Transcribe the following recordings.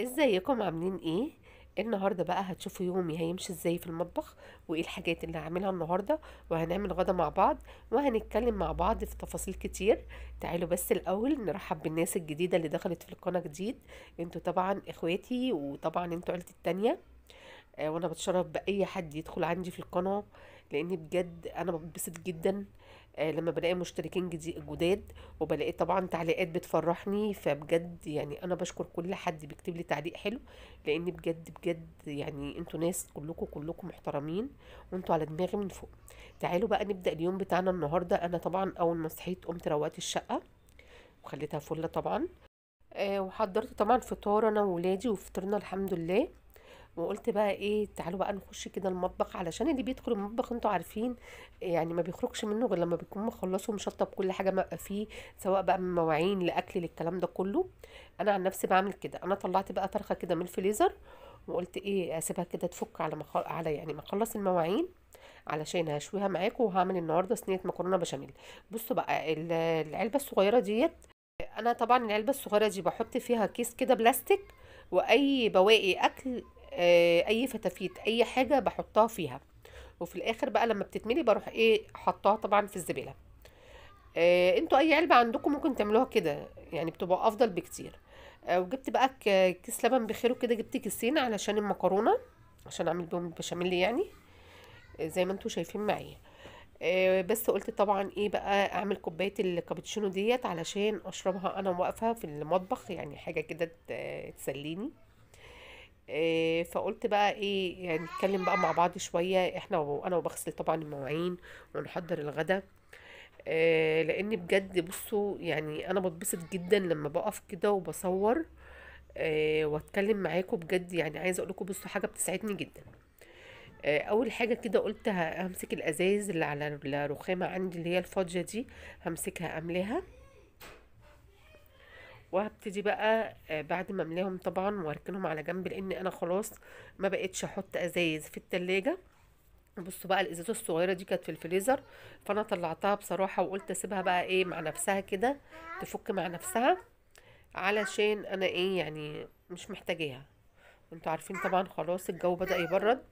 ازيكم عاملين ايه؟, ايه النهارده بقى هتشوفوا يومي هيمشي ازاي في المطبخ وايه الحاجات اللي هعملها النهارده وهنعمل غدا مع بعض وهنتكلم مع بعض في تفاصيل كتير تعالوا بس الاول نرحب بالناس الجديده اللي دخلت في القناه جديد انتوا طبعا اخواتي وطبعا انتوا عيلتي التانيه آه، وانا بتشرف باي حد يدخل عندي في القناه لان بجد انا بتبسط جدا آه، لما بلاقي مشتركين جداد وبلاقي طبعا تعليقات بتفرحني فبجد يعني انا بشكر كل حد بيكتب لي تعليق حلو لان بجد بجد يعني انتوا ناس كلكم كلكم محترمين وانتوا على دماغي من فوق تعالوا بقى نبدا اليوم بتاعنا النهارده انا طبعا اول ما صحيت قمت روقت الشقه وخليتها فله طبعا آه، وحضرت طبعا فطار انا وولادي وفطرنا الحمد لله وقلت بقى ايه تعالوا بقى نخش كده المطبخ علشان اللي بيدخل المطبخ انتوا عارفين يعني ما بيخرجش منه غير لما بيكون مخلصه ومشطب كل حاجه فيه سواء بقى من مواعين لاكل للكلام ده كله انا عن نفسي بعمل كده انا طلعت بقى فرخه كده من الفريزر وقلت ايه اسيبها كده تفك على مخ... على يعني ما اخلص المواعين علشان هشويها معاكم وهعمل النهارده صينيه مكرونه بشاميل بصوا بقى العلبه الصغيره ديت انا طبعا العلبه الصغيره دي بحط فيها كيس كده بلاستيك واي بواقي اكل آه، اي فتافيت اي حاجه بحطها فيها وفي الاخر بقى لما بتتملي بروح ايه حطها طبعا في الزباله آه انتوا اي علبه عندكم ممكن تعملوها كده يعني بتبقى افضل بكتير آه وجبت بقى كيس لبن بخيره كده جبت كيسين علشان المكرونه عشان اعمل بيهم البشاميل يعني آه، زي ما انتوا شايفين معايا آه، بس قلت طبعا ايه بقى اعمل كوبايه الكابتشينو ديت علشان اشربها انا واقفه في المطبخ يعني حاجه كده تسليني آه، فقلت بقى ايه يعني نتكلم بقى مع بعض شويه احنا وانا وبغسل طبعا المواعين ونحضر الغدا آه، لان بجد بصوا يعني انا بتبسط جدا لما بقف كده وبصور آه، واتكلم معاكم بجد يعني عايزه اقول لكم بصوا حاجه بتسعدني جدا اول حاجه كده قلت همسك الازاز اللي على الرخامه عندي اللي هي الفاضيه دي همسكها املاها وهبتدي بقى آه، بعد ما املاهم طبعا واركنهم على جنب لان انا خلاص ما بقتش احط ازايز في التلاجة بصوا بقى الازازه الصغيره دي كانت في الفريزر فانا طلعتها بصراحه وقلت اسيبها بقى ايه مع نفسها كده تفك مع نفسها علشان انا ايه يعني مش محتاجاها انتوا عارفين طبعا خلاص الجو بدا يبرد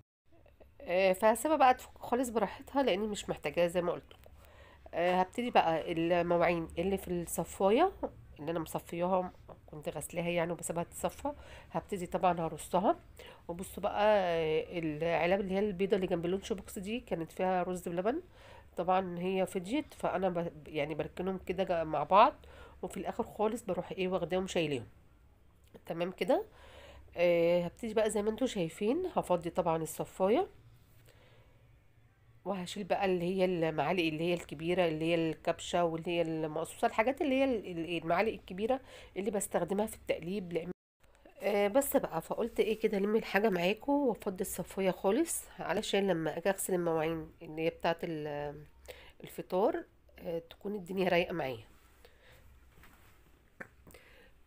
آه فهسيبها بقى تفك خالص براحتها لاني مش محتاجاها زي ما قلت آه هبتدي بقى المواعين اللي في الصفايه ان انا مصفياها كنت غسلاها يعني وبسيبها تتصفى هبتدي طبعا هرصها وبصوا بقى العلب اللي هي البيضه اللي جنب اللونش بوكس دي كانت فيها رز بلبن طبعا هي فضيت فانا ب... يعني بركنهم كده مع بعض وفي الاخر خالص بروح ايه واخداهم شايليهم تمام كده آه هبتدي بقى زي ما انتم شايفين هفضي طبعا الصفايه وهشيل بقى اللي هي المعالق اللي هي الكبيرة اللي هي الكبشة واللي هي المقصوصة الحاجات اللي هي المعالق الكبيرة اللي بستخدمها في التقليب لأم... آه بس بقى فقلت ايه كده الم الحاجة معاكم وافضي الصفاية خالص علشان لما اجي اغسل المواعين اللي هي بتاعة الفطار آه تكون الدنيا رايقة معايا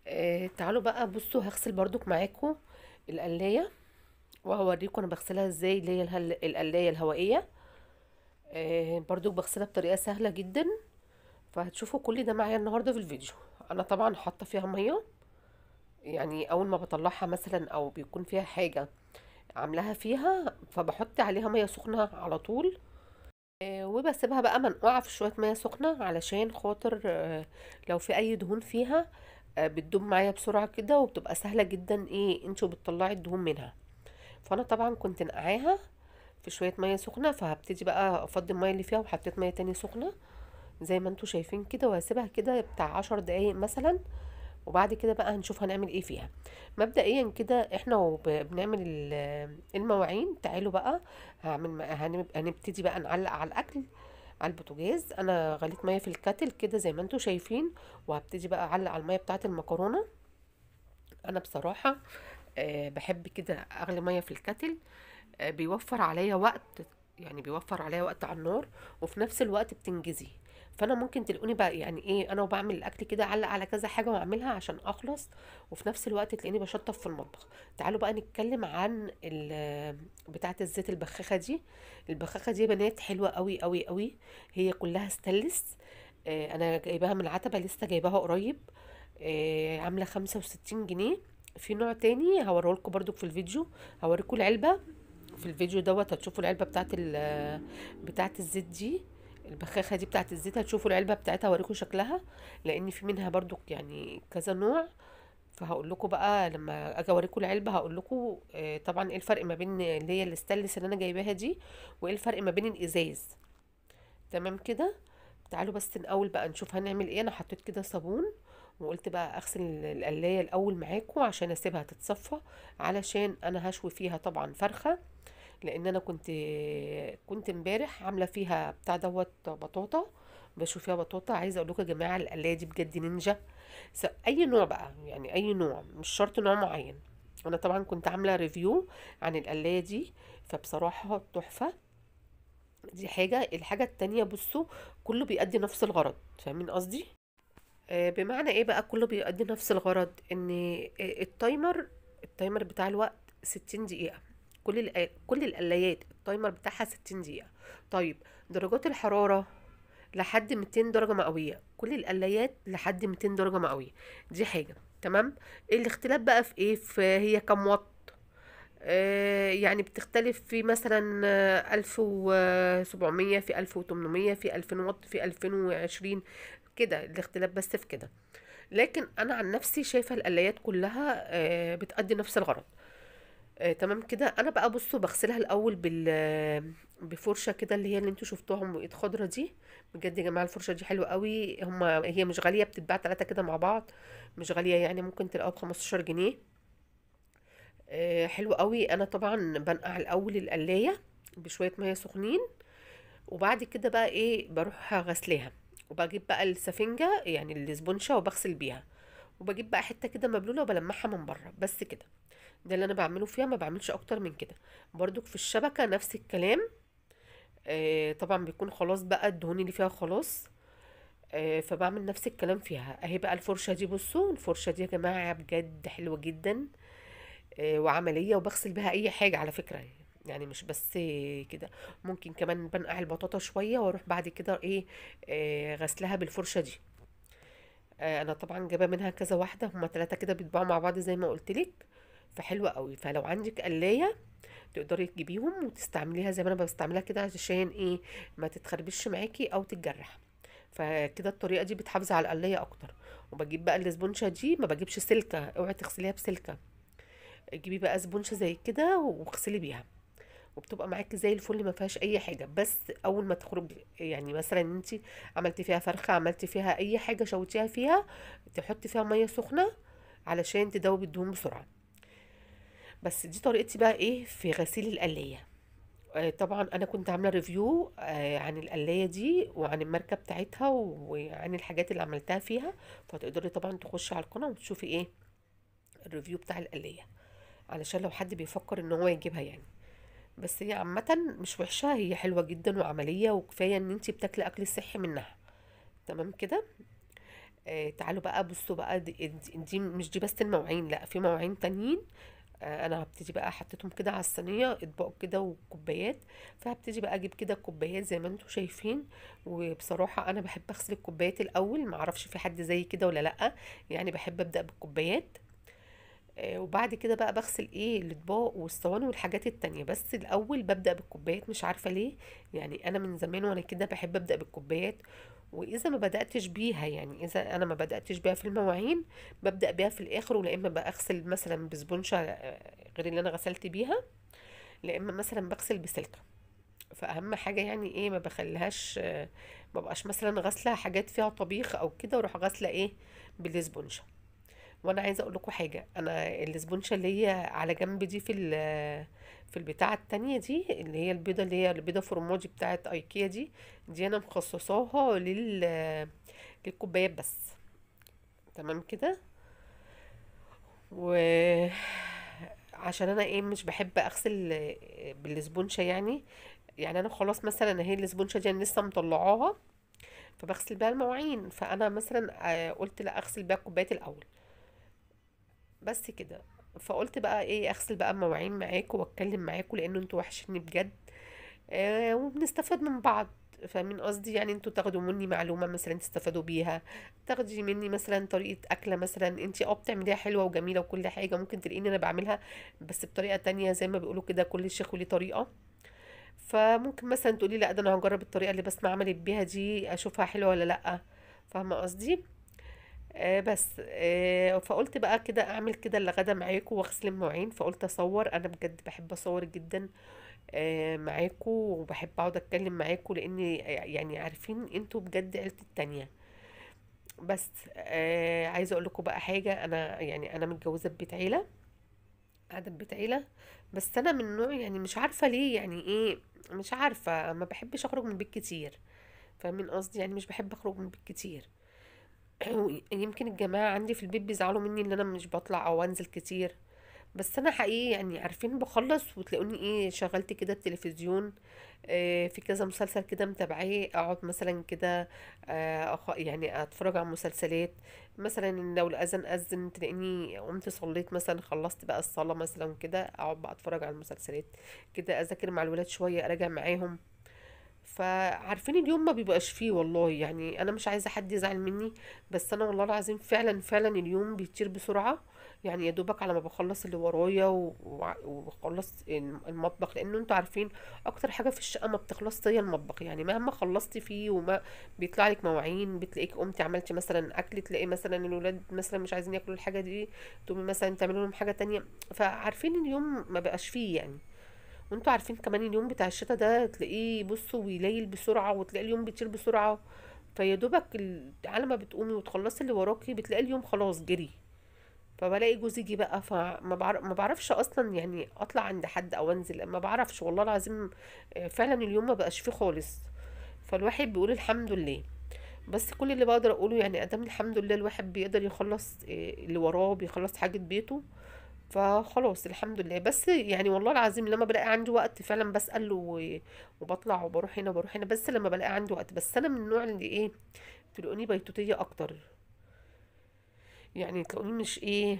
آه تعالوا بقى بصوا هغسل بردك معاكم القلاية وهوريكم انا بغسلها ازاي اللي هي القلاية الهوائية آه برضو بغسلها بطريقه سهله جدا فهتشوفوا كل ده معايا النهارده في الفيديو انا طبعا حاطه فيها ميه يعني اول ما بطلعها مثلا او بيكون فيها حاجه عاملاها فيها فبحط عليها ميه سخنه على طول آه، وبسيبها بقى منقوعه في شويه ميه سخنه علشان خاطر آه، لو في اي دهون فيها آه، بتدوب معايا بسرعه كده وبتبقى سهله جدا ايه انتوا بتطلعي الدهون منها فانا طبعا كنت نقعاها في شويه ميه سخنه فهبتدي بقى افضي الميه اللي فيها وحطيت ميه تاني سخنه زي ما انتوا شايفين كده وهسيبها كده بتاع عشر دقايق مثلا وبعد كده بقى هنشوف هنعمل ايه فيها مبدئيا كده احنا وبنعمل المواعين تعالوا بقى هعمل هنبتدي بقى نعلق على الاكل على البوتاجاز انا غليت ميه في الكاتل كده زي ما انتوا شايفين وهبتدي بقى اعلق على الميه بتاعه المكرونه انا بصراحه آه، بحب كده اغلي ميه في الكاتل بيوفر عليا وقت يعني بيوفر عليا وقت على النار وفي نفس الوقت بتنجزي فانا ممكن تلاقوني بقى يعني ايه انا وبعمل الاكل كده اعلق على كذا حاجه واعملها عشان اخلص وفي نفس الوقت تلاقيني بشطف في المطبخ تعالوا بقى نتكلم عن بتاعه الزيت البخاخه دي البخاخه دي يا بنات حلوه قوي قوي قوي هي كلها ستلس آه انا جايباها من العتبه لسه جايباها قريب آه عامله 65 جنيه في نوع تاني هوريه لكم برضو في الفيديو هوريكم العلبه في الفيديو دوت هتشوفوا العلبه بتاعت بتاعه الزيت دي البخاخه دي بتاعه الزيت هتشوفوا العلبه بتاعتها اوريكم شكلها لان في منها برضو يعني كذا نوع فهقول لكم بقى لما اجي اوريكم العلبه هقول لكم آه، طبعا ايه الفرق ما بين اللي هي الاستلس اللي انا جايباها دي وايه الفرق ما بين الازاز تمام كده تعالوا بس الاول بقى نشوف هنعمل ايه انا حطيت كده صابون وقلت بقى اغسل القلايه الاول معاكم عشان اسيبها تتصفى علشان انا هشوي فيها طبعا فرخه لان انا كنت كنت امبارح عامله فيها بتاع دوت بطاطا بشوف فيها بطاطا عايزه اقول لكم يا جماعه القلايه دي بجد نينجا اي نوع بقى يعني اي نوع مش شرط نوع معين انا طبعا كنت عامله ريفيو عن القلايه دي فبصراحه تحفه دي حاجه الحاجه التانية بصوا كله بيأدي نفس الغرض فاهمين قصدي آه، بمعنى ايه بقى كله بيؤدي نفس الغرض ان آه، التايمر التايمر بتاع الوقت 60 دقيقة كل آه، كل القلايات التايمر بتاعها 60 دقيقة طيب درجات الحرارة لحد 200 درجة مئوية كل القلايات لحد 200 درجة مئوية دي حاجة تمام الاختلاف بقى في ايه في هي كم وات آه يعني بتختلف في مثلا 1700 في 1800 في 2000 وات في 2020 كده الاختلاف بس في كده لكن انا عن نفسي شايفه القلايات كلها آه، بتأدي نفس الغرض آه تمام كده انا بقى بصوا بغسلها الاول بال بفرشه كده اللي هي اللي انتوا شفتوهم ايد خضره دي بجد يا جماعه الفرشه دي حلوه قوي هما هي مش غاليه بتتباع ثلاثه كده مع بعض مش غاليه يعني ممكن تلاقوها ب 15 جنيه آه حلو قوي انا طبعا بنقع الاول القلايه بشويه ميه سخنين وبعد كده بقى ايه بروح غسلاها وبجيب بقى السفنجه يعني الاسبونشه وبغسل بيها وبجيب بقى حته كده مبلوله وبلمعها من بره بس كده ده اللي انا بعمله فيها ما بعملش اكتر من كده برضو في الشبكه نفس الكلام آه طبعا بيكون خلاص بقى الدهون اللي فيها خلاص آه فبعمل نفس الكلام فيها اهي بقى الفرشه دي بصوا الفرشه دي يا جماعه بجد حلوه جدا آه وعمليه وبغسل بها اي حاجه على فكره يعني. يعني مش بس كده ممكن كمان بنقع البطاطا شويه واروح بعد كده ايه آه، غسلها بالفرشه دي آه انا طبعا جايبه منها كذا واحده هما ثلاثه كده بيتباعوا مع بعض زي ما قلت لك فحلوه قوي فلو عندك قلايه تقدري تجيبيهم وتستعمليها زي ما انا بستعملها كده عشان ايه ما تتخربش معاكي او تتجرح فكده الطريقه دي بتحافظي على القليه اكتر وبجيب بقى الاسبونشه دي ما بجيبش سلكه اوعي تغسليها بسلكه جيبي بقى اسبونشه زي كده واغسلي بيها وبتبقى معاكي زي الفل ما فيهاش اي حاجه بس اول ما تخرج يعني مثلا انت عملتي فيها فرخه عملتي فيها اي حاجه شوتيها فيها تحطي فيها ميه سخنه علشان تدوب الدهون بسرعه بس دي طريقتي بقى ايه في غسيل القليه آه، طبعا انا كنت عامله ريفيو آه، عن القليه دي وعن الماركه بتاعتها وعن الحاجات اللي عملتها فيها فتقدري طبعا تخشي على القناه وتشوفي ايه الريفيو بتاع القليه علشان لو حد بيفكر ان هو يجيبها يعني بس هي عامة مش وحشة هي حلوة جدا وعملية وكفاية ان انتي بتاكلي اكل صحي منها تمام كده آه تعالوا بقى بصوا بقى دي, دي, دي مش دي بس المواعين لا في مواعين تانيين آه انا هبتدي بقى حطيتهم كده على الصينيه اطباق كده وكوبايات فهبتدي بقى اجيب كده الكوبايات زي ما انتم شايفين وبصراحه انا بحب اغسل الكوبايات الاول معرفش في حد زي كده ولا لا يعني بحب ابدا بالكوبايات آه، وبعد كده بقى بغسل ايه الاطباق والصواني والحاجات التانية بس الاول ببدا بالكوبايات مش عارفه ليه يعني انا من زمان وانا كده بحب ابدا بالكوبايات واذا ما بداتش بيها يعني اذا انا ما بداتش بيها في المواعين ببدا بيها في الاخر ولا اما بغسل مثلا بسبونشه آه، غير اللي انا غسلت بيها لا اما مثلا بغسل بسلكه فاهم حاجه يعني ايه ما بخليهاش آه، ما بقاش مثلا غاسله حاجات فيها طبيخ او كده واروح غاسله ايه بالسبونشه وانا عايزه اقول لكم حاجه انا الاسبونشه اللي هي على جنب دي في في البتاعه التانية دي اللي هي البيضه اللي هي البيضه فرماجي بتاعه ايكيا دي دي انا مخصصاها لل للكوبايات بس تمام كده و عشان انا ايه مش بحب اغسل بالاسبونشه يعني يعني انا خلاص مثلا هي الاسبونشه دي انا لسه مطلعاها فبغسل بيها المواعين فانا مثلا آه، قلت لا اغسل بيها الكوبايات الاول بس كده فقلت بقى ايه اغسل بقى مواعين معاكم واتكلم معاكم لان انتوا وحشني بجد آه وبنستفاد من بعض فاهمين قصدي يعني انتوا تاخدوا مني معلومه مثلا تستفادوا بيها تاخدي مني مثلا طريقه اكله مثلا انت اه بتعمليها حلوه وجميله وكل حاجه ممكن تلاقيني انا بعملها بس بطريقه تانية زي ما بيقولوا كده كل شيخ وليه طريقه فممكن مثلا تقولي لا ده انا هجرب الطريقه اللي بسمع عملت بيها دي اشوفها حلوه ولا لا فاهمه قصدي آه بس آه فقلت بقى كده اعمل كده اللي غدا معاكم واغسل المواعين فقلت اصور انا بجد بحب اصور جدا آه معاكم وبحب اقعد اتكلم معاكم لان آه، يعني عارفين انتوا بجد عيلتي التانية بس آه عايزه اقول لكم بقى حاجه انا يعني انا متجوزه ببيت عيله قاعده ببيت عيله بس انا من نوع يعني مش عارفه ليه يعني ايه مش عارفه ما بحبش اخرج من البيت كتير فاهمين قصدي يعني مش بحب اخرج من البيت كتير يمكن الجماعة عندي في البيت بيزعلوا مني ان انا مش بطلع او انزل كتير بس انا حقيقي يعني عارفين بخلص وتلاقوني ايه شغلت كده التلفزيون آه، في كذا مسلسل كده متابعاه اقعد مثلا كده آه، يعني اتفرج على مسلسلات مثلا لو الاذان اذن تلاقيني قمت صليت مثلا خلصت بقى الصلاة مثلا كده اقعد بقى اتفرج على المسلسلات كده اذاكر مع الولاد شوية اراجع معاهم فعارفين اليوم ما بيبقاش فيه والله يعني انا مش عايزه حد يزعل مني بس انا والله العظيم فعلا فعلا اليوم بيطير بسرعه يعني يا دوبك على ما بخلص اللي ورايا وبخلص المطبخ لانه انتوا عارفين اكتر حاجه في الشقه ما بتخلصش هي المطبخ يعني مهما خلصتي فيه وما بيطلع لك مواعين بتلاقيك قمتي عملتي مثلا اكل تلاقي مثلا الاولاد مثلا مش عايزين ياكلوا الحاجه دي تقومي مثلا تعملوا لهم حاجه تانية فعارفين اليوم ما بقاش فيه يعني وانتوا عارفين كمان اليوم بتاع الشتا ده تلاقيه بصوا ويليل بسرعه وتلاقي اليوم بيطير بسرعه فيا دوبك على ما بتقومي وتخلصي اللي وراكي بتلاقي اليوم خلاص جري فبلاقي جوزي جه بقى فما بعرف ما بعرفش اصلا يعني اطلع عند حد او انزل ما بعرفش والله العظيم آه، فعلا اليوم ما بقاش فيه خالص فالواحد بيقول الحمد لله بس كل اللي بقدر اقوله يعني ادام الحمد لله الواحد بيقدر يخلص آه، اللي وراه بيخلص حاجه بيته فخلاص الحمد لله بس يعني والله العظيم لما بلاقي عندي وقت فعلا بسأل وبطلع وبروح هنا وبروح هنا بس لما بلاقي عندي وقت بس انا من النوع اللي ايه تلاقوني بيتوتية اكتر يعني تلاقوني مش ايه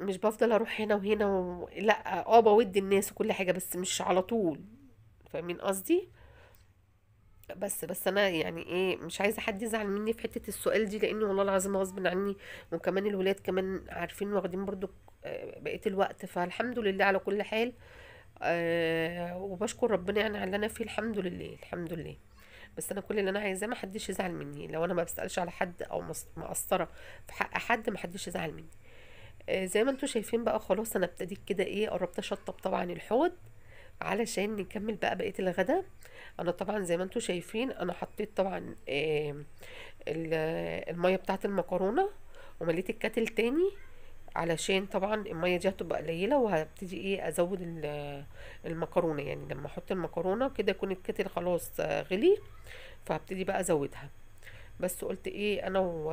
مش بفضل اروح هنا وهنا و... لا اه بود الناس وكل حاجة بس مش على طول فاهمين قصدي بس بس انا يعني ايه مش عايزه حد يزعل مني في حته السؤال دي لاني والله العظيم غصب عني وكمان الولاد كمان عارفين واخدين برضو آه، بقيه الوقت فالحمد لله على كل حال أه وبشكر ربنا يعني على اللي انا فيه الحمد لله الحمد لله بس انا كل اللي انا عايزاه ما حدش يزعل مني لو انا ما بسالش على حد او مقصره في حق حد ما حدش يزعل مني آه زي ما انتم شايفين بقى خلاص انا ابتديت كده ايه قربت اشطب طبعا الحوض علشان نكمل بقى بقيه الغدا انا طبعا زي ما انتم شايفين انا حطيت طبعا آه الميه بتاعه المكرونه ومليت الكاتل تاني علشان طبعا المية دي هتبقى قليلة وهبتدي ايه ازود المكرونة يعني لما احط المكرونة كده يكون الكتل خلاص غلي فهبتدي بقى ازودها بس قلت ايه انا و...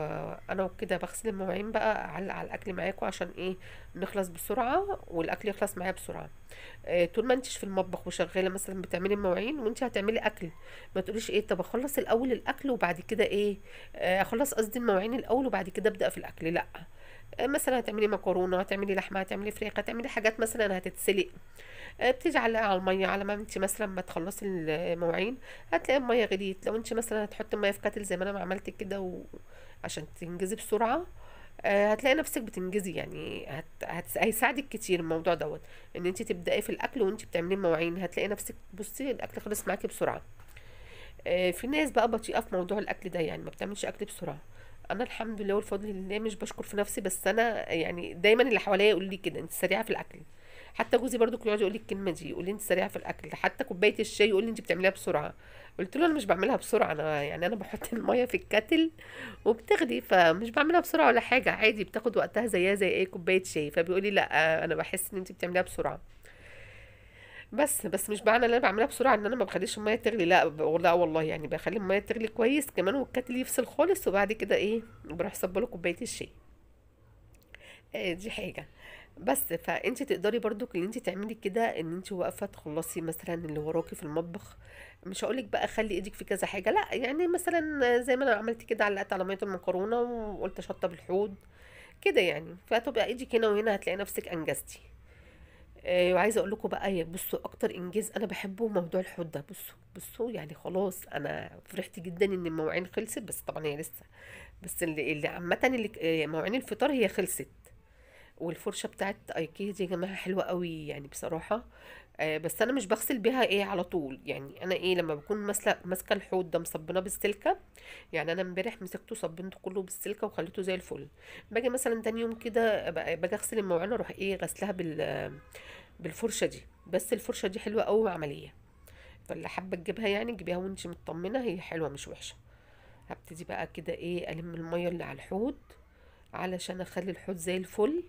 انا وكده بغسل المواعين بقى اعلق على الاكل معاكم عشان ايه نخلص بسرعه والاكل يخلص معايا بسرعه إيه طول ما انتش في المطبخ وشغاله مثلا بتعملي المواعين وانت هتعملي اكل ما تقوليش ايه طب اخلص الاول الاكل وبعد كده ايه آه، اخلص قصدي المواعين الاول وبعد كده ابدا في الاكل لا مثلا هتعملي مكرونه هتعملي لحمه هتعملي فريقه هتعملي حاجات مثلا هتتسلق آه، بتيجي على الميه على ما انت مثلا ما تخلصي المواعين هتلاقي الميه غليت لو انت مثلا هتحطي الميه في كاتل زي ما انا ما عملت كده و... عشان تنجزي بسرعه آه، هتلاقي نفسك بتنجزي يعني هت... هت... هيساعدك كتير الموضوع دوت ان انت تبداي في الاكل وانت بتعملي المواعين هتلاقي نفسك بصي الاكل خلص معاكي بسرعه آه، في ناس بقى بطيئه في موضوع الاكل ده يعني ما بتعملش اكل بسرعه انا الحمد لله والفضل لله مش بشكر في نفسي بس انا يعني دايما اللي حواليا يقول لي كده انت سريعه في الاكل حتى جوزي برضو يقعد يقول لي الكلمه دي يقول لي انت سريعه في الاكل حتى كوبايه الشاي يقول لي انت بتعمليها بسرعه قلت له انا مش بعملها بسرعه انا يعني انا بحط الميه في الكاتل وبتغلي فمش بعملها بسرعه ولا حاجه عادي بتاخد وقتها زيها زي اي كوبايه شاي فبيقول لي لا انا بحس ان انت بتعمليها بسرعه بس بس مش معنى ان انا بعملها بسرعه ان انا ما بخليش الميه تغلي لا لا والله يعني بخلي الميه تغلي كويس كمان والكتل يفصل خالص وبعد كده ايه بروح صب له كوبايه الشاي دي حاجه بس فانت تقدري برضو ان انت تعملي كده ان انت واقفه تخلصي مثلا اللي وراكي في المطبخ مش هقولك بقى خلي ايدك في كذا حاجه لا يعني مثلا زي ما انا عملت كده علقت على ميه المكرونه وقلت اشطب الحوض كده يعني فتبقى ايدك هنا وهنا هتلاقي نفسك انجزتي آه، وعايزه اقول لكم بقى بصوا اكتر انجاز انا بحبه موضوع الحوض ده بصوا بصوا يعني خلاص انا فرحت جدا ان المواعين خلصت بس طبعا هي لسه بس اللي, اللي عامه اللي آه، مواعين الفطار هي خلصت والفرشه بتاعت ايكيا دي يا جماعه حلوه قوي يعني بصراحه آه بس انا مش بغسل بيها ايه على طول يعني انا ايه لما بكون ماسكه الحوض ده مصبناه بالسلكه يعني انا امبارح مسكته صبنته كله بالسلكه وخليته زي الفل باجي مثلا تاني يوم كده باجي اغسل المواعين اروح ايه غسلها بال بالفرشه دي بس الفرشه دي حلوه قوي وعمليه فاللي حابه تجيبها يعني جيبيها وانت مطمنه هي حلوه مش وحشه هبتدي بقى كده ايه الم الميه اللي على الحوض علشان اخلي الحوض زي الفل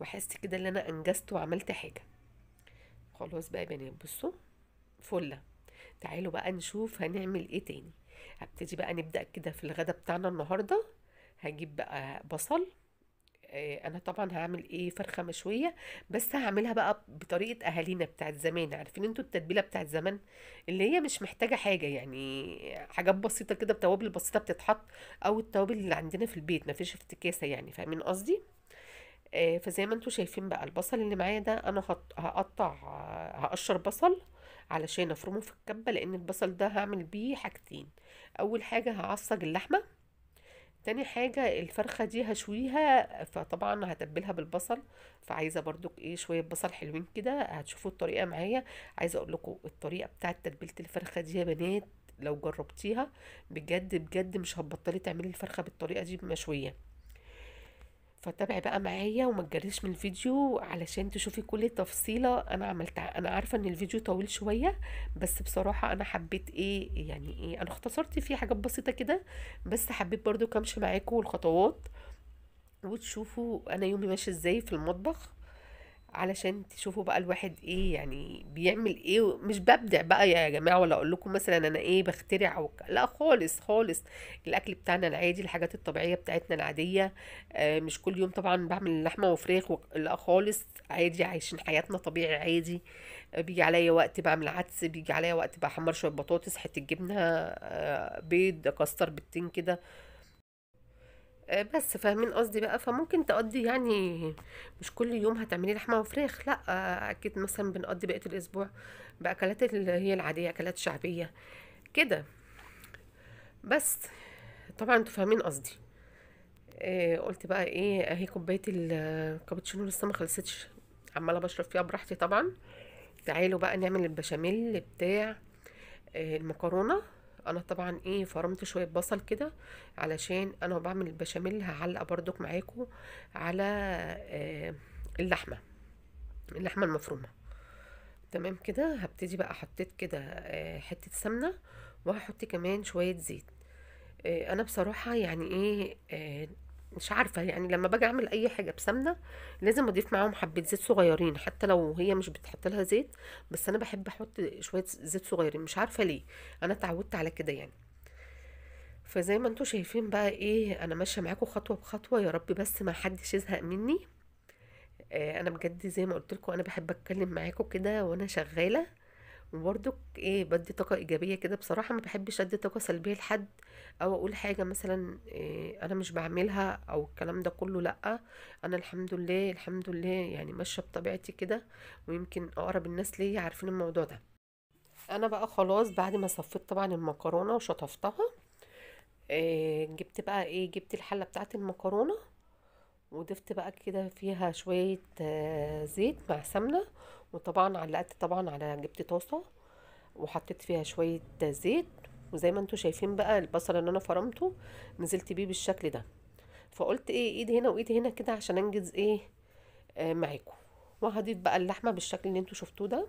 واحس كده ان انا انجزت وعملت حاجه خلاص بقى يا بنات بصوا فله تعالوا بقى نشوف هنعمل ايه تاني هبتدي بقى نبدأ كده في الغدا بتاعنا النهاردة هجيب بقى بصل آه، انا طبعا هعمل ايه فرخه مشويه بس هعملها بقى بطريقه اهالينا بتاعت زمان عارفين انتوا التتبيله بتاعت زمان اللي هي مش محتاجه حاجه يعني حاجات بسيطه كده بتوابل بسيطه بتتحط او التوابل اللي عندنا في البيت مفيش افتكاسه يعني فاهمين قصدي آه، فزي ما انتم شايفين بقى البصل اللي معايا ده انا هقطع هقشر بصل علشان افرمه في الكبه لان البصل ده هعمل بيه حاجتين اول حاجه هعصج اللحمه تاني حاجة الفرخة دي هشويها فطبعا هتبلها بالبصل فعايزة برضو ايه شوية بصل حلوين كده هتشوفوا الطريقة معايا عايزة اقول لكم الطريقة بتاعة تتبيلة الفرخة دي يا بنات لو جربتيها بجد بجد مش هتبطلي تعملي الفرخة بالطريقة دي مشوية فتابعي بقى معايا وما تجريش من الفيديو علشان تشوفي كل تفصيلة انا عملتها انا عارفة ان الفيديو طويل شوية بس بصراحة انا حبيت ايه يعني ايه انا اختصرت فيه حاجات بسيطة كده بس حبيت برضو كمشي معاكم الخطوات وتشوفوا انا يومي ماشي ازاي في المطبخ علشان تشوفوا بقى الواحد ايه يعني بيعمل ايه مش ببدع بقى يا جماعه ولا اقول لكم مثلا انا ايه بخترع وك... لا خالص خالص الاكل بتاعنا العادي الحاجات الطبيعيه بتاعتنا العاديه آه، مش كل يوم طبعا بعمل لحمه وفراخ و... لا خالص عادي عايشين حياتنا طبيعي عادي آه، بيجي عليا وقت بعمل عدس بيجي عليا وقت بحمر شويه بطاطس حته جبنه آه، بيض اكسر بالتين كده آه، بس فاهمين قصدي بقى فممكن تقضي يعني مش كل يوم هتعملي لحمه وفراخ لا آه، اكيد مثلا بنقضي بقيه الاسبوع باكلات اللي هي العاديه اكلات شعبيه كده بس طبعا انتوا فاهمين قصدي آه قلت بقى ايه اهي كوبايه الكابتشينو لسه ما خلصتش عماله بشرب فيها براحتي طبعا تعالوا بقى نعمل البشاميل بتاع آه المكرونه انا طبعا ايه فرمت شويه بصل كده علشان انا بعمل البشاميل هعلق بردك معاكم على آه، اللحمه اللحمه المفرومه تمام كده هبتدي بقى حطيت كده آه، حته سمنه وهحط كمان شويه زيت آه، انا بصراحه يعني ايه مش عارفه يعني لما باجي اعمل اي حاجه بسمنه لازم اضيف معاهم حبه زيت صغيرين حتى لو هي مش بتحط لها زيت بس انا بحب احط شويه زيت صغيرين مش عارفه ليه انا اتعودت على كده يعني فزي ما انتم شايفين بقى ايه انا ماشيه معاكم خطوه بخطوه يا رب بس ما حدش يزهق مني آه انا بجد زي ما قلت لكم انا بحب اتكلم معاكم كده وانا شغاله وبرضك ايه بدي طاقة ايجابية كده بصراحة ما بحبش ادي طاقة سلبية لحد او اقول حاجة مثلا إيه انا مش بعملها او الكلام ده كله لأ انا الحمد لله الحمد لله يعني ماشية بطبيعتي كده ويمكن اقرب الناس ليا عارفين الموضوع ده انا بقى خلاص بعد ما صفيت طبعا المكرونة وشطفتها إيه جبت بقى ايه جبت الحلة بتاعت المكرونة وضفت بقى كده فيها شوية آه، زيت مع سمنة وطبعا علقت طبعا على جبت طاسه وحطيت فيها شويه زيت وزي ما انتم شايفين بقى البصل اللي انا فرمته نزلت بيه بالشكل ده فقلت ايه ايد هنا وايد هنا كده عشان انجز ايه آه معاكم وهضيف بقى اللحمه بالشكل اللي انتم شفتوه ده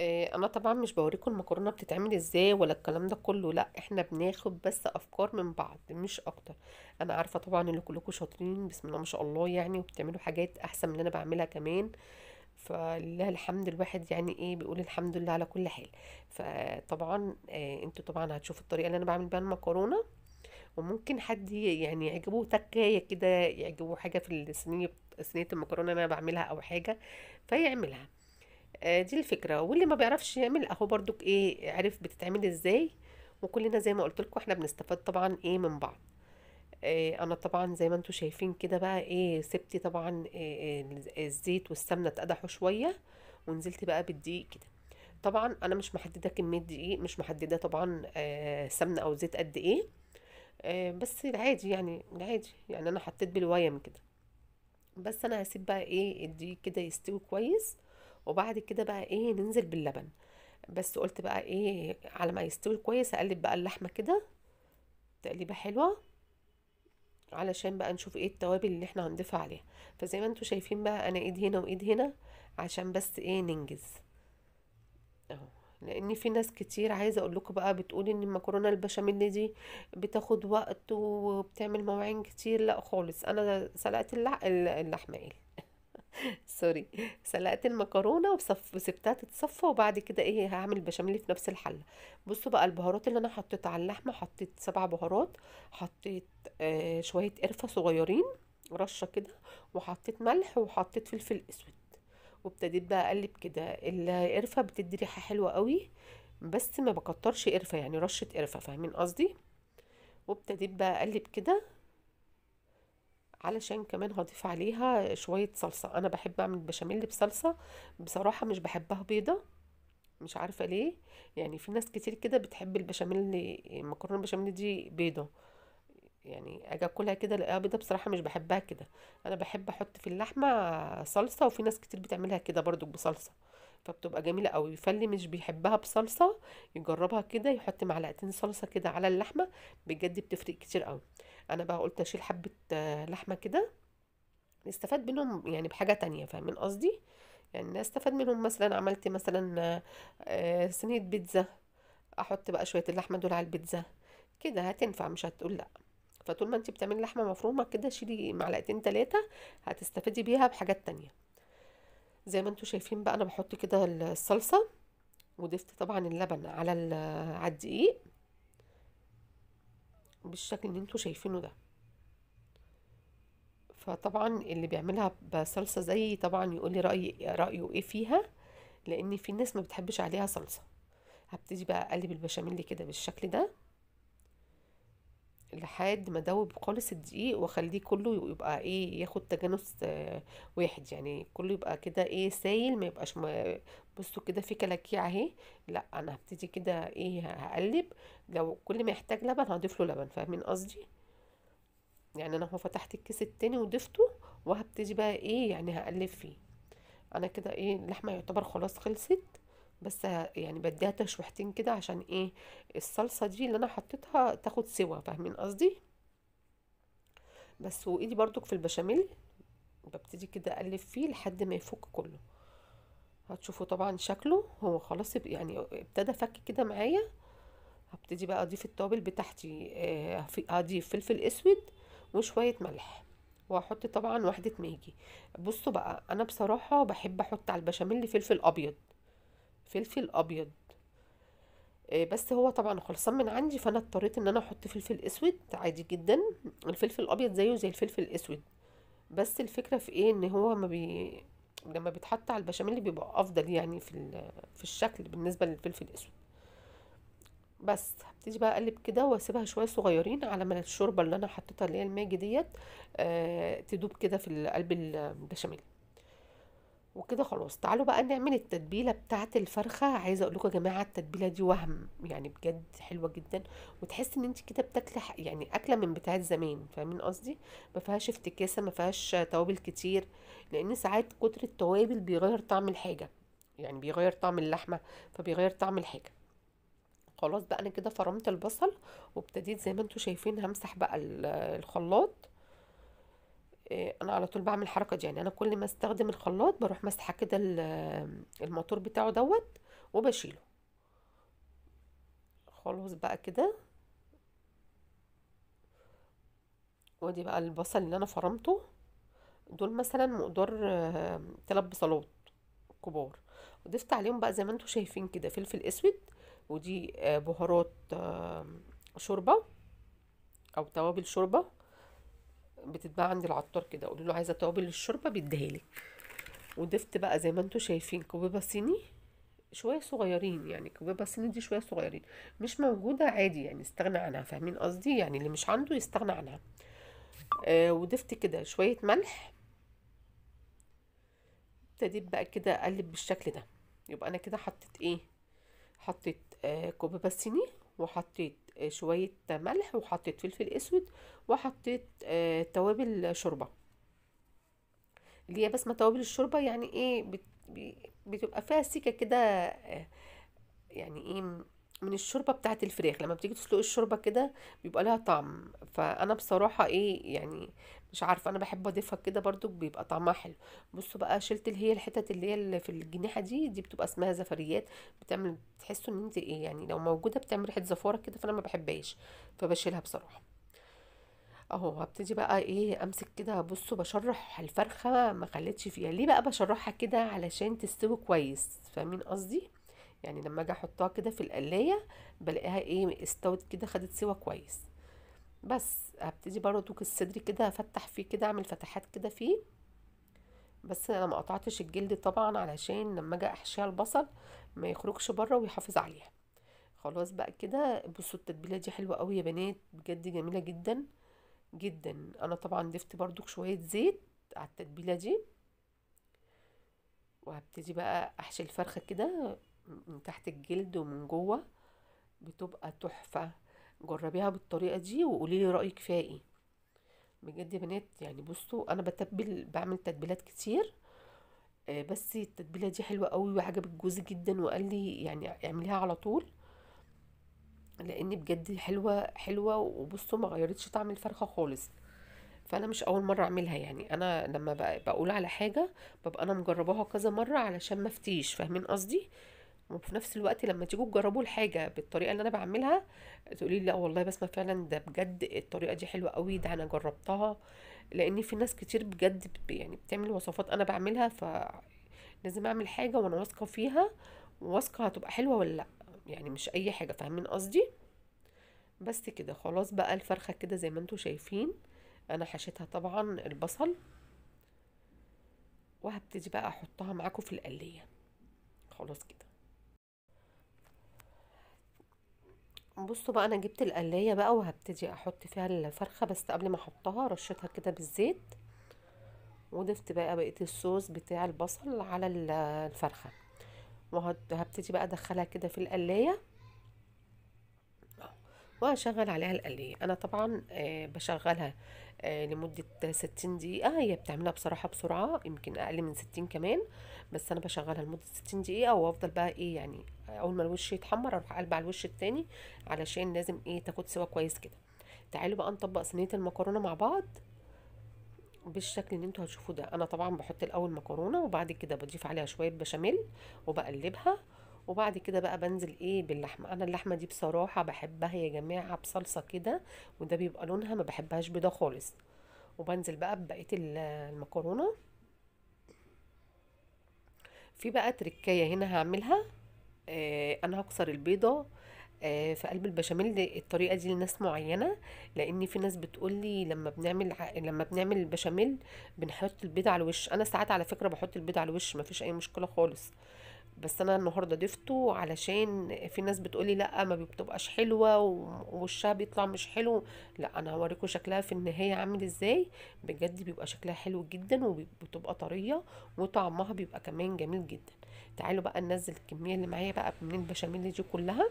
آه انا طبعا مش بوريكم المكرونه بتتعمل ازاي ولا الكلام ده كله لا احنا بناخد بس افكار من بعض مش اكتر انا عارفه طبعا ان كلكم شاطرين بسم الله ما شاء الله يعني وبتعملوا حاجات احسن من اللي انا بعملها كمان آه فلله الحمد الواحد يعني ايه بيقول الحمد لله على كل حال فطبعا إيه انتوا طبعا هتشوفوا الطريقه اللي انا بعمل بيها المكرونه وممكن حد يعني يعجبه تكايه كده يعجبه حاجه في الصينيه صينيه المكرونه انا بعملها او حاجه فيعملها آه، دي الفكره واللي ما بيعرفش يعمل اهو برضك ايه عارف بتتعمل ازاي وكلنا زي ما قلت لكم احنا بنستفاد طبعا ايه من بعض آه، انا طبعا زي ما انتم شايفين كده بقى ايه سبت طبعا آه، آه، الزيت والسمنه اتقدحوا شويه ونزلت بقى بالدقيق كده طبعا انا مش محدده كميه دقيق مش محدده طبعا سمنه او زيت قد ايه بس العادي يعني العادي يعني انا حطيت بالويم كده بس انا هسيب بقى ايه الدقيق كده يستوي كويس وبعد كده بقى ايه ننزل باللبن بس قلت بقى ايه على ما يستوي كويس اقلب بقى اللحمه كده تقليبه حلوه علشان بقى نشوف ايه التوابل اللي احنا هنضيفها عليها فزي ما انتم شايفين بقى انا ايد هنا وايد هنا عشان بس ايه ننجز اهو لان في ناس كتير عايزه اقول لكم بقى بتقول ان المكرونه البشاميل دي بتاخد وقت وبتعمل مواعين كتير لا خالص انا سلقت اللحمه ايه سوري سلقت المكرونه وسبتها تتصفى وبعد كده ايه هعمل بشاميل في نفس الحله بصوا بقى البهارات اللي انا حطيتها على اللحمه حطيت سبع بهارات حطيت آه شويه قرفه صغيرين رشه كده وحطيت ملح وحطيت فلفل اسود وابتديت بقى اقلب كده القرفه بتدي ريحه حلوه قوي بس ما بكترش قرفه يعني رشه قرفه فاهمين قصدي وابتديت بقى اقلب كده علشان كمان هضيف عليها شوية صلصة أنا بحب أعمل بشاميل بصلصة بصراحة مش بحبها بيضة مش عارفة ليه يعني في ناس كتير كده بتحب البشاميل مكرونة البشاميل دي بيضة يعني اجي اكلها كده الاقيها بيضه بصراحه مش بحبها كده انا بحب احط في اللحمه صلصه وفي ناس كتير بتعملها كده برضو بصلصه فبتبقى جميله قوي فاللي مش بيحبها بصلصه يجربها كده يحط معلقتين صلصه كده على اللحمه بجد بتفرق كتير قوي انا بقى قلت اشيل حبه آه، لحمه كده نستفاد منهم يعني بحاجه تانية فاهمين قصدي يعني استفاد منهم مثلا عملت مثلا آه، صينيه بيتزا احط بقى شويه اللحمه دول على البيتزا كده هتنفع مش هتقول لا فطول ما انت بتعملي لحمه مفرومه كده شيلي معلقتين ثلاثه هتستفادي بيها بحاجات تانية زي ما انتم شايفين بقى انا بحط كده الصلصه وضفت طبعا اللبن على على الدقيق بالشكل اللي انتوا شايفينه ده فطبعا اللي بيعملها بصلصه زي طبعا يقول لي راي رايه ايه فيها لان في ناس ما بتحبش عليها صلصه هبتدي بقى اقلب البشاميل كده بالشكل ده لحد ما ادوب خالص الدقيق واخليه كله يبقى ايه ياخد تجانس آه، واحد يعني كله يبقى كده ايه سايل ما يبقاش ما بصوا كده في كلاكيع اهي لا انا هبتدي كده ايه هقلب لو كل ما يحتاج لبن هضيف له لبن فاهمين قصدي يعني انا هو فتحت الكيس التاني وضفته وهبتدي بقى ايه يعني هقلب فيه انا كده ايه اللحمه يعتبر خلاص خلصت بس يعني بديها تشويحتين كده عشان ايه الصلصة دي اللي انا حطيتها تاخد سوا فاهمين قصدي بس وايدي برضك في البشاميل ببتدي كده اقلب فيه لحد ما يفك كله هتشوفوا طبعا شكله هو خلاص يعني ابتدى فك كده معايا هبتدي بقى اضيف التوابل بتاعتي آه، هضيف فلفل اسود وشوية ملح وهحط طبعا وحدة ماجي بصوا بقى انا بصراحة بحب احط على البشاميل فلفل ابيض فلفل ابيض آه، بس هو طبعا خلصان من عندي فانا اضطريت ان انا احط فلفل اسود عادي جدا الفلفل الابيض زيه زي الفلفل الاسود بس الفكره في ايه ان هو ما بي لما بيتحط على البشاميل بيبقى افضل يعني في في الشكل بالنسبه للفلفل الاسود بس هبتدي بقى اقلب كده واسيبها شويه صغيرين على ما الشوربه اللي انا حطيتها اللي هي الماجي ديت آه تدوب كده في قلب البشاميل وكده خلاص تعالوا بقى نعمل التتبيله بتاعه الفرخه عايزه اقول لكم يا جماعه التتبيله دي وهم يعني بجد حلوه جدا وتحس ان انت كده بتاكلي يعني اكله من بتاعه زمان فاهمين قصدي ما فيهاش افتكاسه ما فيهاش توابل كتير لان ساعات كتر التوابل بيغير طعم الحاجه يعني بيغير طعم اللحمه فبيغير طعم الحاجه خلاص بقى انا كده فرمت البصل وابتديت زي ما انتم شايفين همسح بقى الخلاط آه، انا على طول بعمل الحركه دي يعني انا كل ما استخدم الخلاط بروح مسحه كده الموتور بتاعه دوت وبشيله خلاص بقى كده ودي بقى البصل اللي انا فرمته دول مثلا مقدار آه، تلات بصلات كبار وضفت عليهم بقى زي ما انتم شايفين كده فلفل اسود ودي آه، بهارات شوربه او توابل شوربه بتتباع عند العطار كده قولوا له عايزه توابل للشوربه بيديها لك وضفت بقى زي ما انتم شايفين كوبيبه صيني شويه صغيرين يعني كوبيبه صيني دي شويه صغيرين مش موجوده عادي يعني استغنى عنها فاهمين قصدي يعني اللي مش عنده يستغنى عنها آه وضفت كده شويه ملح ابتديت بقى كده اقلب بالشكل ده يبقى انا كده حطيت ايه حطيت آه كوبيبه صيني وحطيت آه، شوية ملح وحطيت فلفل اسود وحطيت آه، توابل شوربة اللي هي بس ما توابل الشوربة يعني ايه بتبقى فيها سيكة كده آه، يعني ايه من الشوربه بتاعه الفراخ لما بتيجي تسلق الشوربه كده بيبقى لها طعم فانا بصراحه ايه يعني مش عارفه انا بحب اضيفها كده برضو بيبقى طعمها حلو بصوا بقى شلت اللي هي الحتت اللي هي اللي في الجنيحه دي دي بتبقى اسمها زفريات بتعمل تحسوا ان انت ايه يعني لو موجوده بتعمل ريحه زفاره كده فانا ما بحبهاش فبشيلها بصراحه اهو هبتدي بقى ايه امسك كده بصوا بشرح الفرخه ما خليتش فيها ليه بقى بشرحها كده علشان تستوي كويس فاهمين قصدي يعني لما اجي احطها كده في القلايه بلاقيها ايه استوت كده خدت سوا كويس بس هبتدي برضو الصدر كده افتح فيه كده اعمل فتحات كده فيه بس انا ما قطعتش الجلد طبعا علشان لما اجي احشيها البصل ما يخرجش بره ويحافظ عليها خلاص بقى كده بصوا التتبيله دي حلوه قوي يا بنات بجد جميله جدا جدا انا طبعا ضفت برضو شويه زيت على التتبيله دي وهبتدي بقى احشي الفرخه كده من تحت الجلد ومن جوه بتبقى تحفة جربيها بالطريقة دي وقولي لي رأيك فيها ايه بجد يا بنات يعني بصوا انا بتبل بعمل تتبيلات كتير آه، بس التتبيله دي حلوه قوي وعجبت جوزي جدا وقال لي يعني اعمليها على طول لان بجد حلوه حلوه وبصوا ما غيرتش طعم الفرخه خالص فانا مش اول مره اعملها يعني انا لما بقول على حاجه ببقى انا مجرباها كذا مره علشان ما فتيش فاهمين قصدي وفي نفس الوقت لما تيجوا تجربوا الحاجه بالطريقه اللي انا بعملها تقولي لا والله بسمه فعلا ده بجد الطريقه دي حلوه قوي ده انا جربتها لان في ناس كتير بجد يعني بتعمل وصفات انا بعملها فلازم اعمل حاجه وانا واثقه فيها واثقه هتبقى حلوه ولا لا يعني مش اي حاجه فاهمين قصدي بس كده خلاص بقى الفرخه كده زي ما انتم شايفين انا حشيتها طبعا البصل وهبتدي بقى احطها معاكم في القليه خلاص كده بصوا بقى انا جبت القلايه بقى وهبتدي احط فيها الفرخه بس قبل ما احطها رشيتها كده بالزيت وضفت بقى بقيه الصوص بتاع البصل على الفرخه وهبتدي بقى ادخلها كده في القلايه واشغل عليها القلية انا طبعا آه، بشغلها آه، لمدة 60 دقيقة آه، هي بتعملها بصراحة بسرعة يمكن اقل من 60 كمان بس انا بشغلها لمدة 60 دقيقة وافضل بقى ايه يعني اول ما الوش يتحمر اروح اقلب على الوش التاني علشان لازم ايه تاخد سوا كويس كده تعالوا بقى نطبق صينية المكرونة مع بعض بالشكل اللي انتوا هتشوفوه ده انا طبعا بحط الاول مكرونه وبعد كده بضيف عليها شويه بشاميل وبقلبها وبعد كده بقى بنزل ايه باللحمه انا اللحمه دي بصراحه بحبها يا جماعه بصلصه كده وده بيبقى لونها ما بحبهاش بيضه خالص وبنزل بقى ببقيه المكرونه في بقى تركايه هنا هعملها آه انا هكسر البيضه آه في قلب البشاميل دي الطريقه دي لناس معينه لان في ناس بتقول لي لما بنعمل لما بنعمل البشاميل بنحط البيضه على الوش انا ساعات على فكره بحط البيضه على الوش مفيش اي مشكله خالص بس انا النهارده ضفته علشان في ناس بتقولي لا ما بتبقاش حلوه ووشها بيطلع مش حلو لا انا هوريكم شكلها في النهايه عامل ازاي بجد بيبقى شكلها حلو جدا وبتبقى طريه وطعمها بيبقى كمان جميل جدا تعالوا بقى ننزل الكميه اللي معايا بقى من البشاميل دي كلها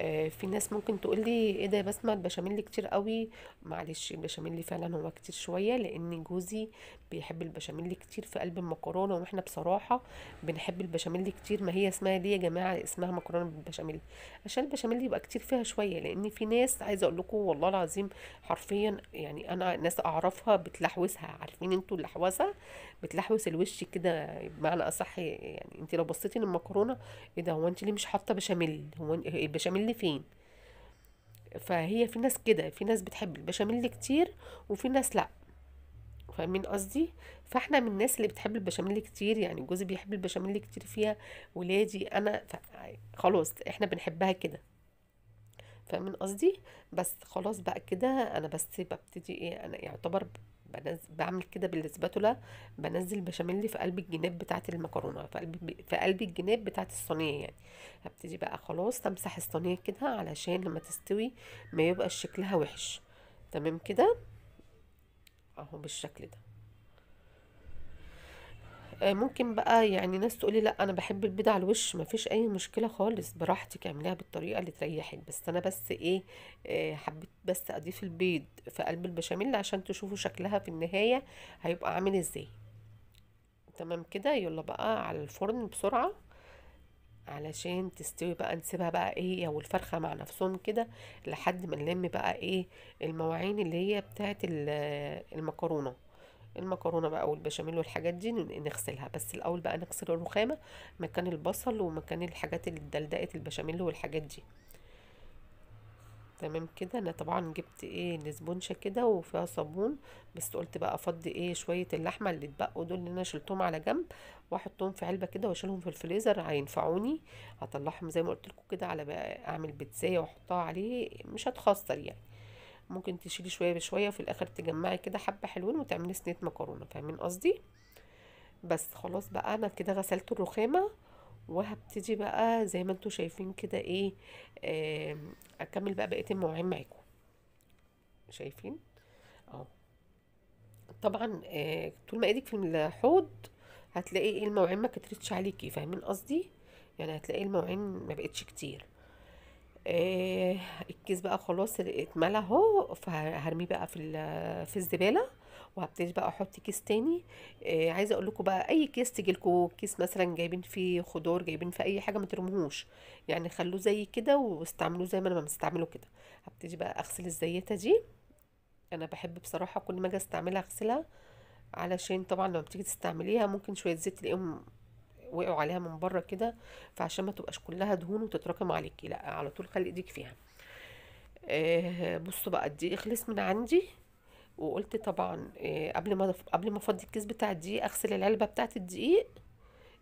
آه، في ناس ممكن تقول لي ايه ده يا بسمه البشاميل كتير قوي معلش البشاميل فعلا هو كتير شويه لان جوزي بيحب البشاميل كتير في قلب المكرونه واحنا بصراحه بنحب البشاميل كتير ما هي اسمها ليه يا جماعه اسمها مكرونه بالبشاميل عشان البشاميل يبقى كتير فيها شويه لان في ناس عايزه اقول لكم والله العظيم حرفيا يعني انا ناس اعرفها بتلحوسها عارفين انتوا اللحوسه بتلحوس الوش كده بمعنى اصح يعني انت لو بصيتي للمكرونه ايه ده هو انت ليه مش حاطه بشاميل هو إيه، البشاميل فين فهي في ناس كده في ناس بتحب البشاميل كتير وفي ناس لا فاهمين قصدي فاحنا من الناس اللي بتحب البشاميل كتير يعني جوزي بيحب البشاميل كتير فيها ولادي انا خلاص احنا بنحبها كده فاهمين قصدي بس خلاص بقى كده انا بس ببتدي ايه انا يعتبر بنزل بعمل كده بالسباتولا بنزل بشاميل في قلب الجناب بتاعه المكرونه في قلب في قلب الجناب بتاعه الصينيه يعني هبتدي بقى خلاص امسح الصينيه كده علشان لما تستوي ما يبقى شكلها وحش تمام كده اهو بالشكل ده آه، ممكن بقى يعني ناس تقولي لا انا بحب البيض على الوش مفيش اي مشكله خالص براحتك اعمليها بالطريقه اللي تريحك بس انا بس ايه آه، حبيت بس اضيف البيض في قلب البشاميل عشان تشوفوا شكلها في النهايه هيبقى عامل ازاي تمام كده يلا بقى على الفرن بسرعه علشان تستوي بقى نسيبها بقى ايه او الفرخه مع نفسهم كده لحد ما نلم بقى ايه المواعين اللي هي بتاعه المكرونه المكرونه بقى والبشاميل والحاجات دي نغسلها بس الاول بقى نغسل الرخامه مكان البصل ومكان الحاجات اللي دلدقت البشاميل والحاجات دي تمام كده انا طبعا جبت ايه الاسبونشه كده وفيها صابون بس قلت بقى افضي ايه شويه اللحمه اللي اتبقوا دول اللي انا شلتهم على جنب واحطهم في علبه كده واشيلهم في الفريزر هينفعوني هطلعهم زي ما قلت لكم كده على بقى اعمل بيتزايه واحطها عليه مش هتخسر يعني ممكن تشيلي شويه بشويه وفي الاخر تجمعي كده حبه حلوين وتعملي صينيه مكرونه فاهمين قصدي بس خلاص بقى انا كده غسلت الرخامه وهبتدي بقى زي ما انتوا شايفين كده ايه اكمل بقى بقيه المواعين معاكم شايفين اهو طبعا آه، طول ما ايدك في الحوض هتلاقي ايه المواعين ما كترتش عليكي فاهمين قصدي يعني هتلاقي المواعين ما بقتش كتير آه الكيس بقى خلاص اتملى اهو فهرميه بقى في في الزباله وهبتدي بقى احط كيس تاني آه عايزه اقول لكم بقى اي كيس تيجي لكم كيس مثلا جايبين فيه خضار جايبين في اي حاجه ما ترموهوش يعني خلوه زي كده واستعملوه زي ما انا بستعمله كده هبتدي بقى اغسل الزيته دي انا بحب بصراحه كل ما اجي استعملها اغسلها علشان طبعا لما بتيجي تستعمليها ممكن شويه زيت تلاقيهم وقعوا عليها من بره كده فعشان ما تبقاش كلها دهون وتتراكم عليكي لا على طول خلي ايديك فيها آه بصوا بقى دي خلص من عندي وقلت طبعا آه قبل ما قبل ما افضي الكيس بتاع الدقيق اغسل العلبه بتاعه الدقيق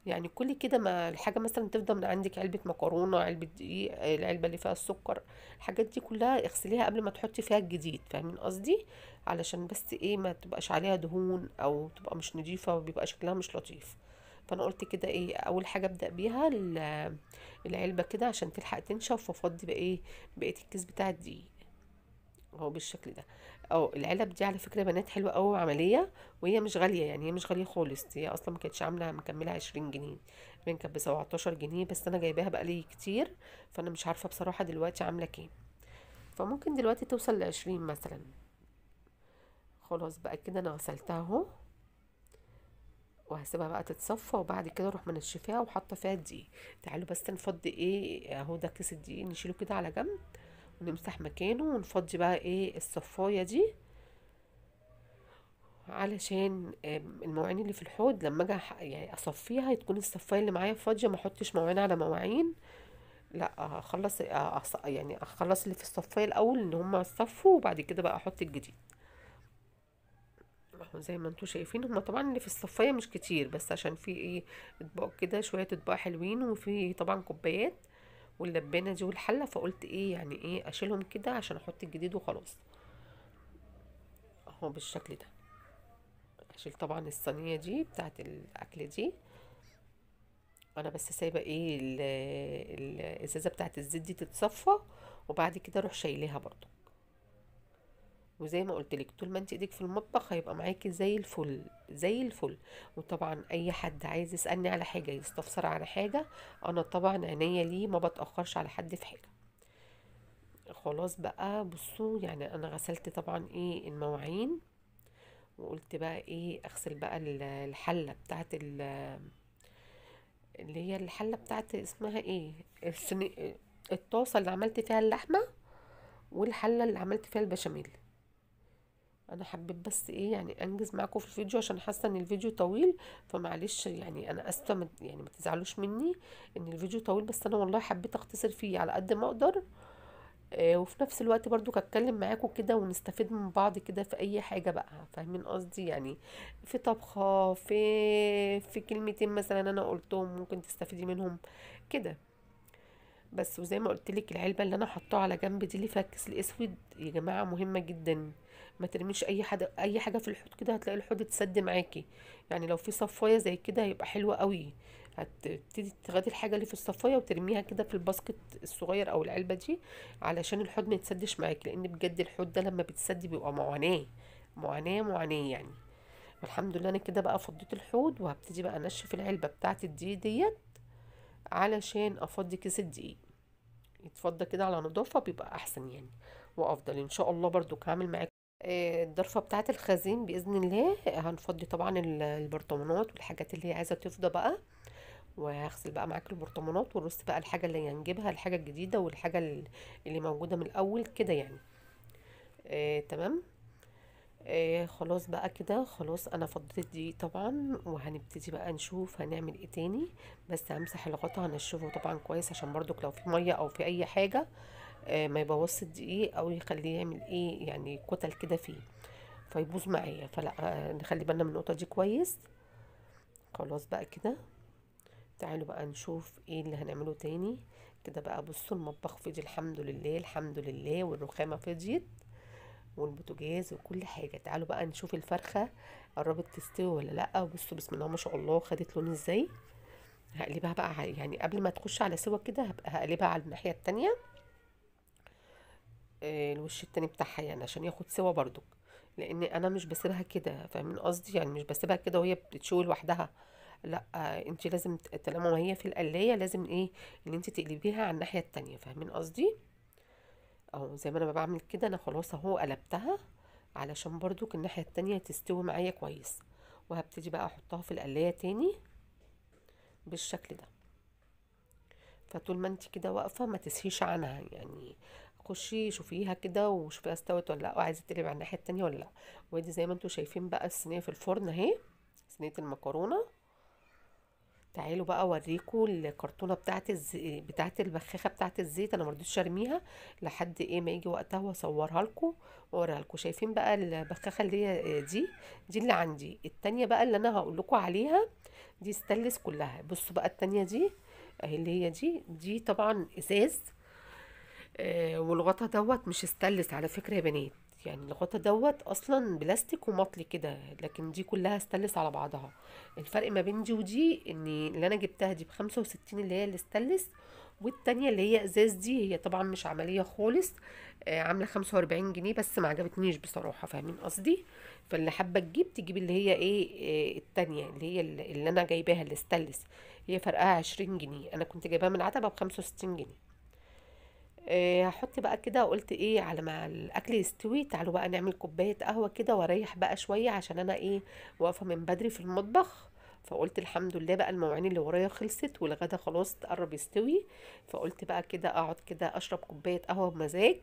يعني كل كده ما الحاجه مثلا تفضل من عندك علبه مكرونه علبه دقيق العلبه اللي فيها السكر الحاجات دي كلها اغسليها قبل ما تحطي فيها الجديد فاهمين قصدي علشان بس ايه ما تبقاش عليها دهون او تبقى مش نضيفه وبيبقى شكلها مش لطيف فانا قلت كده ايه اول حاجه ابدا بيها العلبه كده عشان تلحق تنشف وافضي ايه بقيه الكيس بتاع الدقيق اهو بالشكل ده اه العلب دي على فكره بنات حلوه قوي وعمليه وهي مش غاليه يعني هي مش غاليه خالص هي اصلا ما كانتش عامله مكمله 20 جنيه من كانت ب 17 جنيه بس انا جايباها بقالي كتير فانا مش عارفه بصراحه دلوقتي عامله كام فممكن دلوقتي توصل ل 20 مثلا خلاص بقى كده انا غسلتها اهو وهسيبها بقى تتصفى وبعد كده اروح منشفاها وحاطه فيها دي تعالوا بس نفضي ايه اهو ده كيس الدقيق نشيله كده على جنب ونمسح مكانه ونفضي بقى ايه الصفايه دي علشان المواعين اللي في الحوض لما اجي يعني اصفيها تكون الصفايه اللي معايا فاضيه ما احطش مواعين على مواعين لا اخلص يعني اخلص اللي في الصفايه الاول ان هم صفوا وبعد كده بقى احط الجديد زي ما انتم شايفين هما طبعا اللي في الصفايه مش كتير بس عشان في ايه اطباق كده شويه اطباق حلوين وفي طبعا كوبايات واللبانه دي والحله فقلت ايه يعني ايه اشيلهم كده عشان احط الجديد وخلاص اهو بالشكل ده اشيل طبعا الصينيه دي بتاعه الاكل دي انا بس سايبه ايه الازازه بتاعه الزيت دي تتصفى وبعد كده اروح شايلاها برضو وزي ما قلت لك طول ما انت ايدك في المطبخ هيبقى معاكي زي الفل زي الفل وطبعا اي حد عايز يسالني على حاجه يستفسر على حاجه انا طبعا عينيا ليه ما بتاخرش على حد في حاجه خلاص بقى بصوا يعني انا غسلت طبعا ايه المواعين وقلت بقى ايه اغسل بقى الحله بتاعت اللي هي الحله بتاعت اسمها ايه الطاسه اللي عملت فيها اللحمه والحله اللي عملت فيها البشاميل انا حبيت بس ايه يعني انجز معاكم في الفيديو عشان حاسه ان الفيديو طويل فمعلش يعني انا اسفه يعني ما تزعلوش مني ان الفيديو طويل بس انا والله حبيت اختصر فيه على قد ما اقدر آه وفي نفس الوقت برضو هتكلم معاكم كده ونستفيد من بعض كده في اي حاجه بقى فاهمين قصدي يعني في طبخه في في كلمتين مثلا انا قلتهم ممكن تستفيدي منهم كده بس وزي ما قلت لك العلبه اللي انا حطاها على جنب دي اللي فيها الكيس الاسود يا جماعه مهمه جدا ما ترميش اي حاجه اي حاجه في الحوض كده هتلاقي الحوض اتسد معاكي يعني لو في صفايه زي كده هيبقى حلوه قوي هتبتدي تاخدي الحاجه اللي في الصفايه وترميها كده في الباسكت الصغير او العلبه دي علشان الحوض ما يتسدش معاكي لان بجد الحوض ده لما بيتسد بيبقى معاناه معاناه معاناه يعني الحمد لله انا كده بقى فضيت الحوض وهبتدي بقى انشف العلبه بتاعت الدقيق ديت علشان افضي كيس الدقيق يتفضى كده على نضافه بيبقى احسن يعني وافضل ان شاء الله برضو هعمل معاك الضرفة بتاعة الخزين بإذن الله هنفضي طبعا البرطمانات والحاجات اللي هي عايزة تفضى بقى وهغسل بقى معاك البرطمانات ونرص بقى الحاجة اللي هنجيبها الحاجة الجديدة والحاجة اللي موجودة من الأول كده يعني آه تمام آه خلاص بقى كده خلاص انا فضيت دي طبعا وهنبتدي بقى نشوف هنعمل ايه تاني بس همسح الغطا هنشفه طبعا كويس عشان برضك لو في ميه او في اي حاجه آه، ما يبوظش الدقيق او يخليه يعمل ايه يعني كتل كده فيه فيبوظ معايا فلا آه، نخلي بالنا من النقطه دي كويس خلاص بقى كده تعالوا بقى نشوف ايه اللي هنعمله تاني كده بقى بصوا المطبخ فضي الحمد لله الحمد لله والرخامه فضيت والبوتاجاز وكل حاجه تعالوا بقى نشوف الفرخه قربت تستوي ولا لا بصوا بسم الله ما شاء الله خدت لون ازاي هقلبها بقى يعني قبل ما تخش على سوا كده هبقى هقلبها على الناحيه التانيه الوش التاني بتاعها يعني عشان ياخد سوا برضك لان انا مش بسيبها كده فاهمين قصدي يعني مش بسيبها كده وهي بتشوي لوحدها لا انت لازم طالما وهي في القلايه لازم ايه ان انت تقلبيها على الناحيه التانية فاهمين قصدي اهو زي ما انا بعمل كده انا خلاص اهو قلبتها علشان برضك الناحيه التانية تستوي معايا كويس وهبتدي بقى احطها في القلايه تاني بالشكل ده فطول ما انت كده واقفه ما تسهيش عنها يعني خشي شوفيها كده وشوفيها استوت ولا لا وعايزه تقلب على الناحيه التانية ولا لا وادي زي ما انتم شايفين بقى الصينيه في الفرن اهي صينيه المكرونه تعالوا بقى اوريكم الكرتونه بتاعت الزي... بتاعت البخاخه بتاعت الزيت انا ما رضيتش ارميها لحد ايه ما يجي وقتها واصورها لكم واوريها لكم شايفين بقى البخاخه اللي هي دي دي اللي عندي الثانيه بقى اللي انا هقول لكم عليها دي ستانلس كلها بصوا بقى الثانيه دي اهي اللي هي دي دي طبعا ازاز آه، والغطا دوت مش استلس على فكره يا بنات يعني الغطا دوت اصلا بلاستيك ومطلي كده لكن دي كلها استلس على بعضها الفرق ما بين دي ودي ان اللي انا جبتها دي بخمسة وستين اللي هي الاستلس والتانية اللي هي ازاز دي هي طبعا مش عملية خالص آه عاملة خمسة واربعين جنيه بس ما عجبتنيش بصراحة فاهمين قصدي فاللي حابة تجيب تجيب اللي هي ايه آه التانية اللي هي اللي انا جايباها الاستلس هي فرقها عشرين جنيه انا كنت جايباها من عتبة بخمسة وستين جنيه إيه هحط بقى كده قلت ايه على ما الاكل يستوي تعالوا بقى نعمل كوبايه قهوه كده واريح بقى شويه عشان انا ايه واقفه من بدري في المطبخ فقلت الحمد لله بقى المواعين اللي ورايا خلصت والغدا خلاص قرب يستوي فقلت بقى كده اقعد كده اشرب كوبايه قهوه بمزاج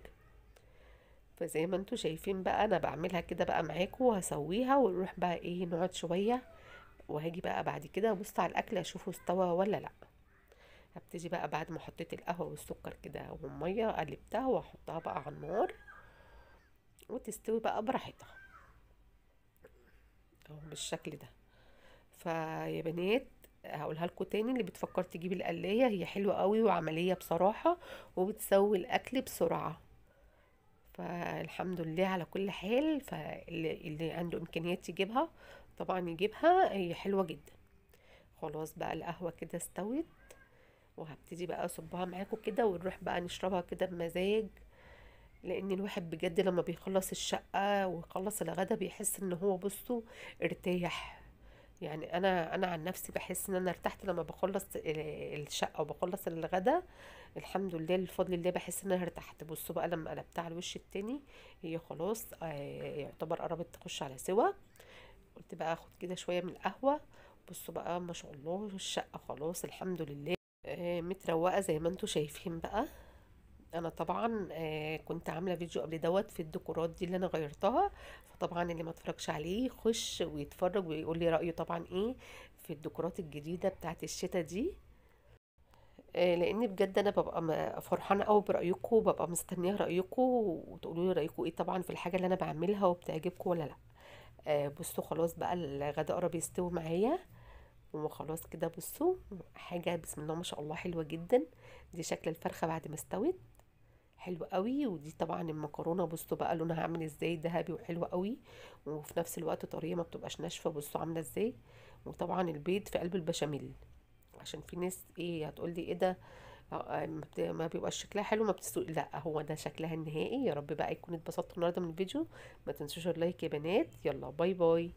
فزي ما انتم شايفين بقى انا بعملها كده بقى معاكم وهسويها ونروح بقى ايه نقعد شويه وهاجي بقى بعد كده ابص على الاكل اشوفه استوى ولا لا هبتدي بقى بعد ما حطيت القهوة والسكر كده والمية قلبتها واحطها بقى على النار وتستوي بقى براحتها اهو بالشكل ده فيا بنات هقولها لكم تاني اللي بتفكر تجيب القلاية هي حلوة قوي وعملية بصراحة وبتسوي الأكل بسرعة فالحمد لله على كل حال فاللي عنده إمكانيات يجيبها طبعا يجيبها هي حلوة جدا خلاص بقى القهوة كده استوت وهبتدي بقى اصبها معاكم كده ونروح بقى نشربها كده بمزاج لان الواحد بجد لما بيخلص الشقه ويخلص الغدا بيحس ان هو بصوا ارتاح يعني انا انا عن نفسي بحس ان انا ارتحت لما بخلص الشقه وبخلص الغدا الحمد لله الفضل الله بحس ان انا ارتحت بصوا بقى لما قلبتها على الوش التاني هي خلاص آه، يعتبر قربت تخش على سوا قلت بقى اخد كده شويه من القهوه بصوا بقى ما شاء الله الشقه خلاص الحمد لله آه، متروقه زي ما انتم شايفين بقى انا طبعا آه، كنت عامله فيديو قبل دوت في الديكورات دي اللي انا غيرتها فطبعا اللي ما اتفرجش عليه يخش ويتفرج ويقول لي رايه طبعا ايه في الديكورات الجديده بتاعت الشتا دي آه، لان بجد انا ببقى فرحانه قوي برايكم وببقى مستنيه رايكم وتقولوا لي رايكم ايه طبعا في الحاجه اللي انا بعملها وبتعجبكم ولا لا بصوا خلاص بقى الغداء قرب يستوي معايا وخلاص كده بصوا حاجة بسم الله ما شاء الله حلوة جدا دي شكل الفرخة بعد ما استوت حلو قوي ودي طبعا المكرونه بصوا بقى لونها عامل ازاي ذهبي وحلو قوي وفي نفس الوقت طريه ما بتبقاش ناشفه بصوا عامله ازاي وطبعا البيض في قلب البشاميل عشان في ناس ايه هتقول لي ايه ده آه، آه، ما بيبقاش شكلها حلو ما بتسوق لا هو ده شكلها النهائي يا رب بقى يكون اتبسطتوا النهارده من الفيديو ما تنسوش اللايك يا بنات يلا باي باي